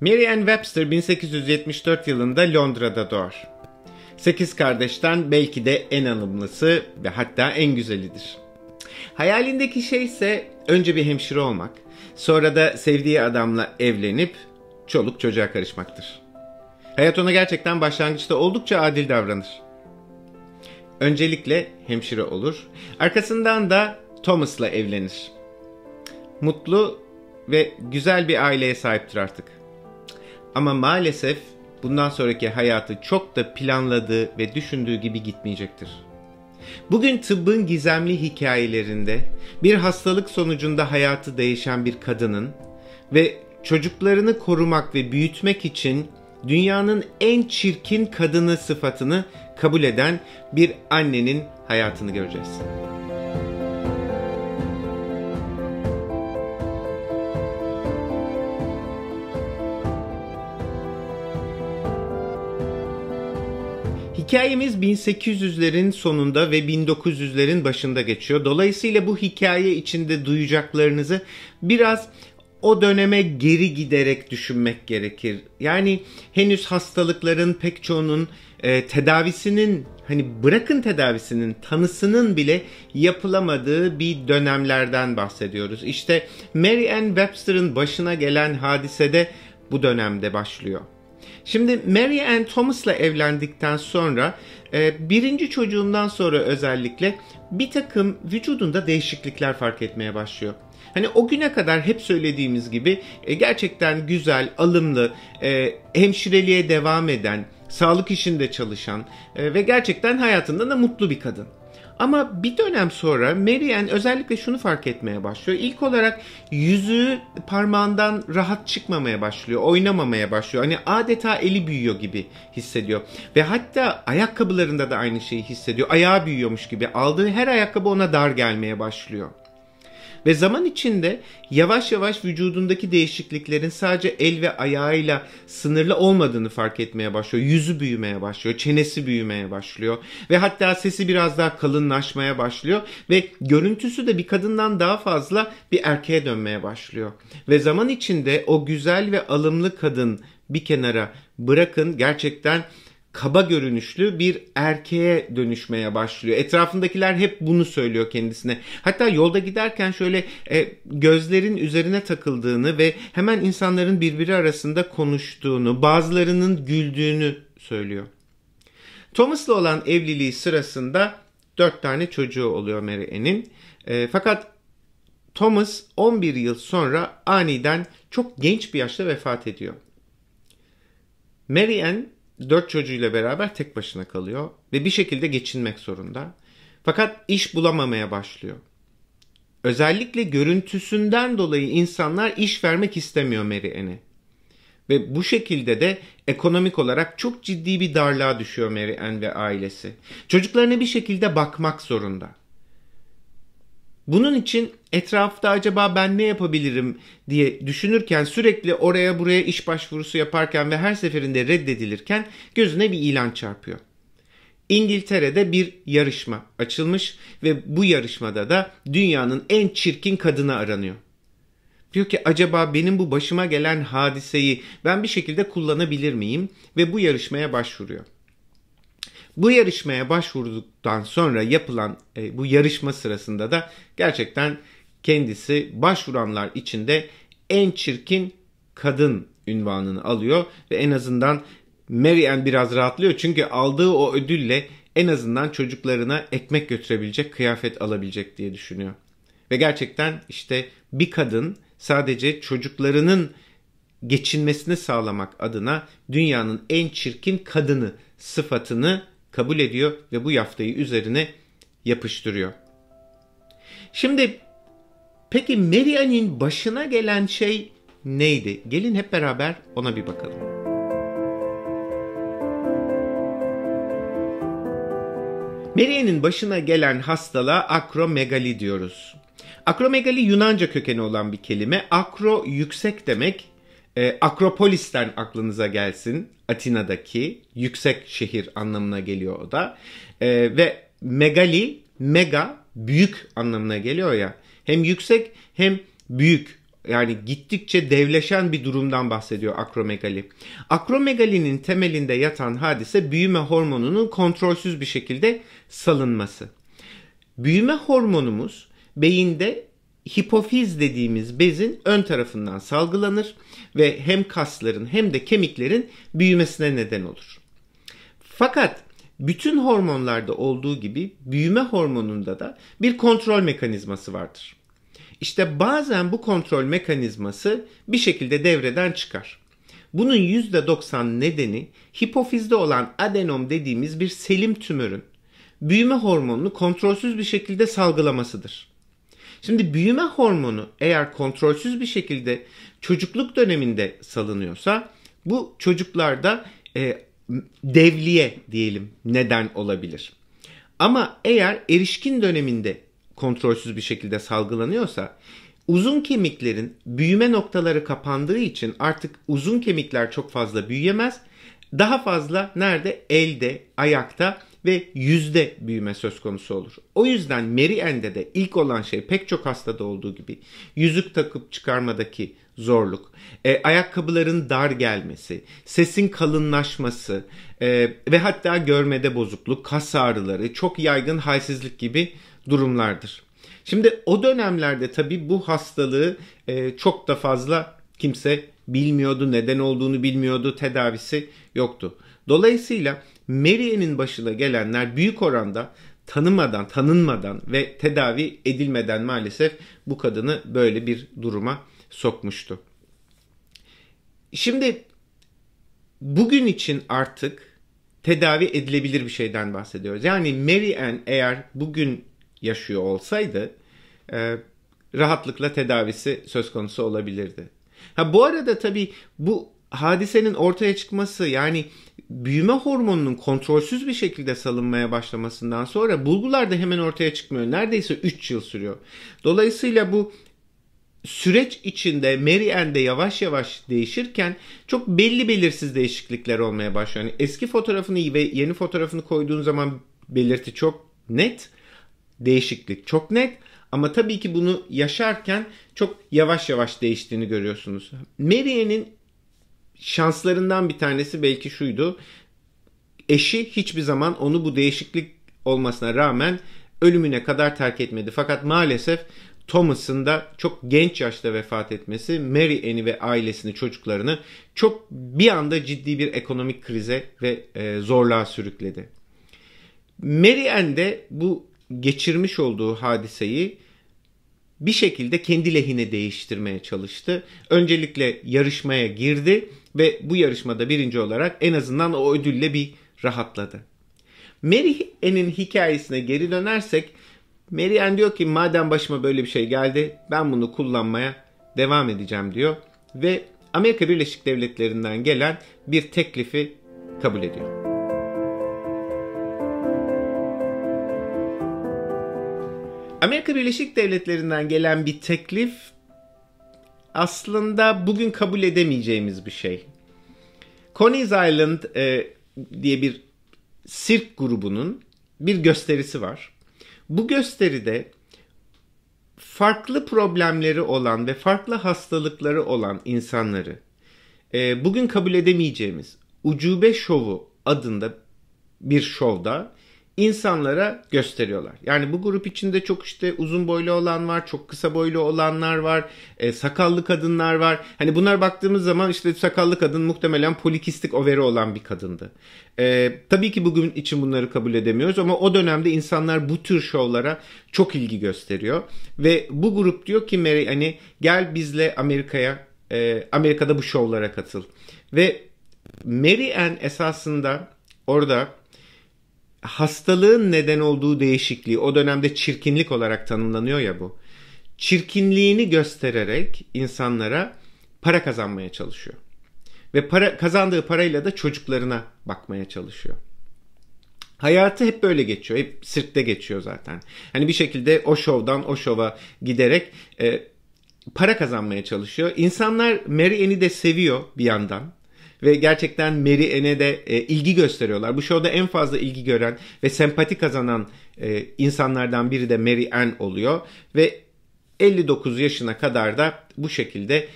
Merriam-Webster 1874 yılında Londra'da doğar. Sekiz kardeşten belki de en anımlısı ve hatta en güzelidir. Hayalindeki şey ise önce bir hemşire olmak, sonra da sevdiği adamla evlenip çoluk çocuğa karışmaktır. Hayat ona gerçekten başlangıçta oldukça adil davranır. Öncelikle hemşire olur, arkasından da Thomas'la evlenir. Mutlu ve güzel bir aileye sahiptir artık. Ama maalesef bundan sonraki hayatı çok da planladığı ve düşündüğü gibi gitmeyecektir. Bugün tıbbın gizemli hikayelerinde bir hastalık sonucunda hayatı değişen bir kadının ve çocuklarını korumak ve büyütmek için dünyanın en çirkin kadını sıfatını kabul eden bir annenin hayatını göreceğiz. Hikayemiz 1800'lerin sonunda ve 1900'lerin başında geçiyor. Dolayısıyla bu hikaye içinde duyacaklarınızı biraz o döneme geri giderek düşünmek gerekir. Yani henüz hastalıkların pek çoğunun e, tedavisinin hani bırakın tedavisinin tanısının bile yapılamadığı bir dönemlerden bahsediyoruz. İşte Mary Ann Webster'ın başına gelen hadise de bu dönemde başlıyor. Şimdi Mary Ann Thomas'la evlendikten sonra e, birinci çocuğundan sonra özellikle bir takım vücudunda değişiklikler fark etmeye başlıyor. Hani o güne kadar hep söylediğimiz gibi e, gerçekten güzel, alımlı, e, hemşireliğe devam eden, sağlık işinde çalışan ve gerçekten hayatında da mutlu bir kadın. Ama bir dönem sonra Marianne özellikle şunu fark etmeye başlıyor. İlk olarak yüzü parmağından rahat çıkmamaya başlıyor. Oynamamaya başlıyor. Hani adeta eli büyüyor gibi hissediyor. Ve hatta ayakkabılarında da aynı şeyi hissediyor. Ayağı büyüyormuş gibi. Aldığı her ayakkabı ona dar gelmeye başlıyor. Ve zaman içinde yavaş yavaş vücudundaki değişikliklerin sadece el ve ayağıyla sınırlı olmadığını fark etmeye başlıyor. Yüzü büyümeye başlıyor, çenesi büyümeye başlıyor ve hatta sesi biraz daha kalınlaşmaya başlıyor ve görüntüsü de bir kadından daha fazla bir erkeğe dönmeye başlıyor. Ve zaman içinde o güzel ve alımlı kadın bir kenara bırakın gerçekten kaba görünüşlü bir erkeğe dönüşmeye başlıyor. Etrafındakiler hep bunu söylüyor kendisine. Hatta yolda giderken şöyle e, gözlerin üzerine takıldığını ve hemen insanların birbiri arasında konuştuğunu, bazılarının güldüğünü söylüyor. Thomas'la olan evliliği sırasında dört tane çocuğu oluyor Mary E, fakat Thomas 11 yıl sonra aniden çok genç bir yaşta vefat ediyor. Mary Ann dört çocuğuyla beraber tek başına kalıyor ve bir şekilde geçinmek zorunda. Fakat iş bulamamaya başlıyor. Özellikle görüntüsünden dolayı insanlar iş vermek istemiyor Mary Ann'e. Ve bu şekilde de ekonomik olarak çok ciddi bir darlığa düşüyor Mary Ann ve ailesi. Çocuklarına bir şekilde bakmak zorunda. Bunun için etrafta acaba ben ne yapabilirim diye düşünürken sürekli oraya buraya iş başvurusu yaparken ve her seferinde reddedilirken gözüne bir ilan çarpıyor. İngiltere'de bir yarışma açılmış ve bu yarışmada da dünyanın en çirkin kadını aranıyor. Diyor ki acaba benim bu başıma gelen hadiseyi ben bir şekilde kullanabilir miyim ve bu yarışmaya başvuruyor. Bu yarışmaya başvurduktan sonra yapılan e, bu yarışma sırasında da gerçekten kendisi başvuranlar içinde en çirkin kadın ünvanını alıyor ve en azından Mary Ann biraz rahatlıyor çünkü aldığı o ödülle en azından çocuklarına ekmek götürebilecek, kıyafet alabilecek diye düşünüyor. Ve gerçekten işte bir kadın sadece çocuklarının geçinmesini sağlamak adına dünyanın en çirkin kadını sıfatını kabul ediyor ve bu yaftayı üzerine yapıştırıyor. Şimdi peki Maria'nın başına gelen şey neydi? Gelin hep beraber ona bir bakalım. Maria'nın başına gelen hastalığa akromegali diyoruz. Akromegali Yunanca kökeni olan bir kelime. Akro yüksek demek, e, Akropolis'ten aklınıza gelsin. Atina'daki yüksek şehir anlamına geliyor o da. E, ve megali, mega büyük anlamına geliyor ya. Hem yüksek hem büyük. Yani gittikçe devleşen bir durumdan bahsediyor akromegali. Akromegalinin temelinde yatan hadise büyüme hormonunun kontrolsüz bir şekilde salınması. Büyüme hormonumuz beyinde hipofiz dediğimiz bezin ön tarafından salgılanır ve hem kasların hem de kemiklerin büyümesine neden olur. Fakat bütün hormonlarda olduğu gibi büyüme hormonunda da bir kontrol mekanizması vardır. İşte bazen bu kontrol mekanizması bir şekilde devreden çıkar. Bunun %90 nedeni hipofizde olan adenom dediğimiz bir selim tümörün büyüme hormonunu kontrolsüz bir şekilde salgılamasıdır. Şimdi büyüme hormonu eğer kontrolsüz bir şekilde çocukluk döneminde salınıyorsa bu çocuklarda e, devliye diyelim neden olabilir. Ama eğer erişkin döneminde kontrolsüz bir şekilde salgılanıyorsa uzun kemiklerin büyüme noktaları kapandığı için artık uzun kemikler çok fazla büyüyemez. Daha fazla nerede? Elde, ayakta ve yüzde büyüme söz konusu olur. O yüzden Merien'de de ilk olan şey pek çok hastada olduğu gibi yüzük takıp çıkarmadaki zorluk, e, ayakkabıların dar gelmesi, sesin kalınlaşması e, ve hatta görmede bozukluk, kas ağrıları, çok yaygın halsizlik gibi durumlardır. Şimdi o dönemlerde tabii bu hastalığı e, çok da fazla kimse bilmiyordu, neden olduğunu bilmiyordu, tedavisi yoktu. Dolayısıyla Mary'nin başına gelenler büyük oranda tanımadan, tanınmadan ve tedavi edilmeden maalesef bu kadını böyle bir duruma sokmuştu. Şimdi bugün için artık tedavi edilebilir bir şeyden bahsediyoruz. Yani Mary Ann eğer bugün yaşıyor olsaydı e, rahatlıkla tedavisi söz konusu olabilirdi. Ha bu arada tabii bu hadisenin ortaya çıkması yani büyüme hormonunun kontrolsüz bir şekilde salınmaya başlamasından sonra bulgular da hemen ortaya çıkmıyor. Neredeyse 3 yıl sürüyor. Dolayısıyla bu süreç içinde Merien'de yavaş yavaş değişirken çok belli belirsiz değişiklikler olmaya başlıyor. Yani eski fotoğrafını ve yeni fotoğrafını koyduğun zaman belirti çok net. Değişiklik çok net. Ama tabii ki bunu yaşarken çok yavaş yavaş değiştiğini görüyorsunuz. Merien'in şanslarından bir tanesi belki şuydu. Eşi hiçbir zaman onu bu değişiklik olmasına rağmen ölümüne kadar terk etmedi. Fakat maalesef Thomas'ın da çok genç yaşta vefat etmesi Mary Annie ve ailesini, çocuklarını çok bir anda ciddi bir ekonomik krize ve e, zorluğa sürükledi. Mary Ann de bu geçirmiş olduğu hadiseyi bir şekilde kendi lehine değiştirmeye çalıştı. Öncelikle yarışmaya girdi ve bu yarışmada birinci olarak en azından o ödülle bir rahatladı. Mary Ann'in hikayesine geri dönersek Mary Ann diyor ki madem başıma böyle bir şey geldi ben bunu kullanmaya devam edeceğim diyor ve Amerika Birleşik Devletleri'nden gelen bir teklifi kabul ediyor. Amerika Birleşik Devletleri'nden gelen bir teklif aslında bugün kabul edemeyeceğimiz bir şey. Coney's Island e, diye bir sirk grubunun bir gösterisi var. Bu gösteride farklı problemleri olan ve farklı hastalıkları olan insanları e, bugün kabul edemeyeceğimiz ucube şovu adında bir şovda insanlara gösteriyorlar. Yani bu grup içinde çok işte uzun boylu olan var, çok kısa boylu olanlar var, e, sakallı kadınlar var. Hani bunlar baktığımız zaman işte sakallı kadın muhtemelen polikistik overi olan bir kadındı. E, tabii ki bugün için bunları kabul edemiyoruz ama o dönemde insanlar bu tür şovlara çok ilgi gösteriyor. Ve bu grup diyor ki Mary hani gel bizle Amerika'ya, e, Amerika'da bu şovlara katıl. Ve Mary Ann esasında orada hastalığın neden olduğu değişikliği o dönemde çirkinlik olarak tanımlanıyor ya bu. Çirkinliğini göstererek insanlara para kazanmaya çalışıyor. Ve para kazandığı parayla da çocuklarına bakmaya çalışıyor. Hayatı hep böyle geçiyor. Hep sirkte geçiyor zaten. Hani bir şekilde o şovdan o şova giderek e, para kazanmaya çalışıyor. İnsanlar Mary Ann'i de seviyor bir yandan ve gerçekten Mary Ann'e de e, ilgi gösteriyorlar. Bu şovda en fazla ilgi gören ve sempati kazanan e, insanlardan biri de Mary Ann oluyor ve 59 yaşına kadar da bu şekilde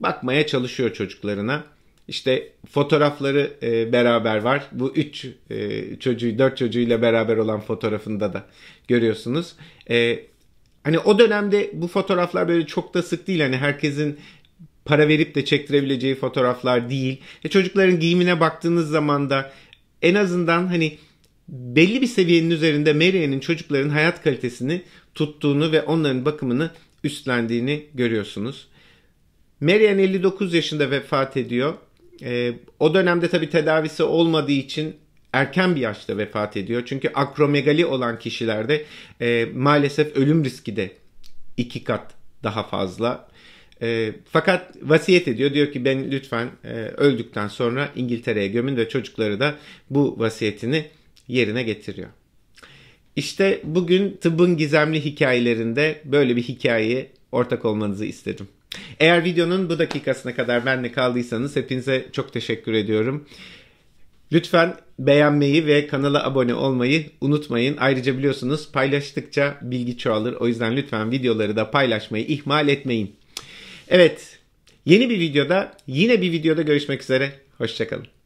bakmaya çalışıyor çocuklarına. İşte fotoğrafları e, beraber var. Bu üç e, çocuğu, dört çocuğuyla beraber olan fotoğrafında da görüyorsunuz. E, hani o dönemde bu fotoğraflar böyle çok da sık değil. Hani herkesin para verip de çektirebileceği fotoğraflar değil. E çocukların giyimine baktığınız zaman da en azından hani belli bir seviyenin üzerinde Mary'nin çocukların hayat kalitesini tuttuğunu ve onların bakımını üstlendiğini görüyorsunuz. Marian 59 yaşında vefat ediyor. E, o dönemde tabi tedavisi olmadığı için erken bir yaşta vefat ediyor. Çünkü akromegali olan kişilerde e, maalesef ölüm riski de iki kat daha fazla e, fakat vasiyet ediyor. Diyor ki ben lütfen e, öldükten sonra İngiltere'ye gömün ve çocukları da bu vasiyetini yerine getiriyor. İşte bugün tıbbın gizemli hikayelerinde böyle bir hikayeye ortak olmanızı istedim. Eğer videonun bu dakikasına kadar benle kaldıysanız hepinize çok teşekkür ediyorum. Lütfen beğenmeyi ve kanala abone olmayı unutmayın. Ayrıca biliyorsunuz paylaştıkça bilgi çoğalır. O yüzden lütfen videoları da paylaşmayı ihmal etmeyin. Evet yeni bir videoda yine bir videoda görüşmek üzere. Hoşçakalın.